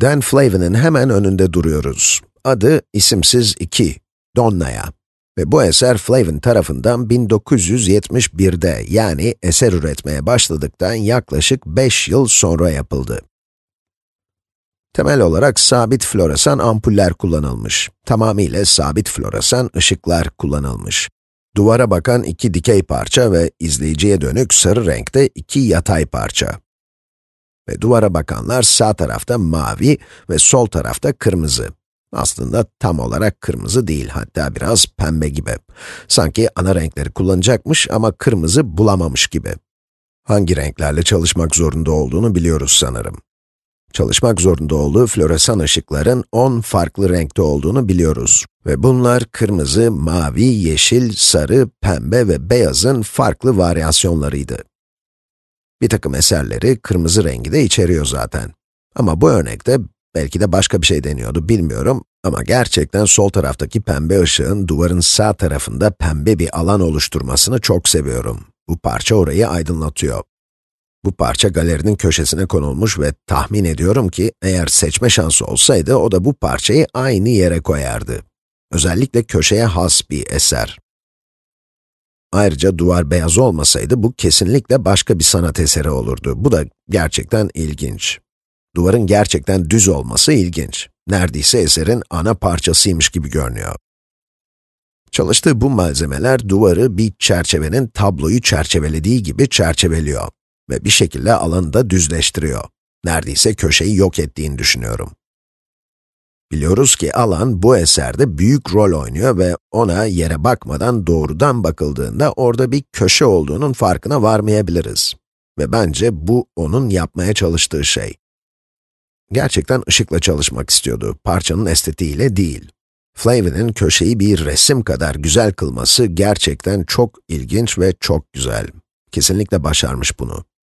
Dan Flavin'in hemen önünde duruyoruz. Adı isimsiz 2, Donna'ya. Ve bu eser Flavin tarafından 1971'de yani eser üretmeye başladıktan yaklaşık 5 yıl sonra yapıldı. Temel olarak sabit floresan ampuller kullanılmış. Tamamıyla sabit floresan ışıklar kullanılmış. Duvara bakan iki dikey parça ve izleyiciye dönük sarı renkte iki yatay parça. Ve duvara bakanlar sağ tarafta mavi ve sol tarafta kırmızı. Aslında tam olarak kırmızı değil, hatta biraz pembe gibi. Sanki ana renkleri kullanacakmış ama kırmızı bulamamış gibi. Hangi renklerle çalışmak zorunda olduğunu biliyoruz sanırım. Çalışmak zorunda olduğu floresan ışıkların 10 farklı renkte olduğunu biliyoruz. Ve bunlar kırmızı, mavi, yeşil, sarı, pembe ve beyazın farklı varyasyonlarıydı. Bir takım eserleri kırmızı rengi de içeriyor zaten. Ama bu örnekte belki de başka bir şey deniyordu bilmiyorum ama gerçekten sol taraftaki pembe ışığın duvarın sağ tarafında pembe bir alan oluşturmasını çok seviyorum. Bu parça orayı aydınlatıyor. Bu parça galerinin köşesine konulmuş ve tahmin ediyorum ki eğer seçme şansı olsaydı o da bu parçayı aynı yere koyardı. Özellikle köşeye has bir eser. Ayrıca duvar beyaz olmasaydı bu kesinlikle başka bir sanat eseri olurdu. Bu da gerçekten ilginç. Duvarın gerçekten düz olması ilginç. Neredeyse eserin ana parçasıymış gibi görünüyor. Çalıştığı bu malzemeler duvarı bir çerçevenin tabloyu çerçevelediği gibi çerçeveliyor ve bir şekilde alanı da düzleştiriyor. Neredeyse köşeyi yok ettiğini düşünüyorum biliyoruz ki alan bu eserde büyük rol oynuyor ve ona yere bakmadan doğrudan bakıldığında orada bir köşe olduğunun farkına varmayabiliriz. Ve bence bu onun yapmaya çalıştığı şey. Gerçekten ışıkla çalışmak istiyordu, parçanın estetiğiyle değil. Flavin'in köşeyi bir resim kadar güzel kılması gerçekten çok ilginç ve çok güzel. Kesinlikle başarmış bunu.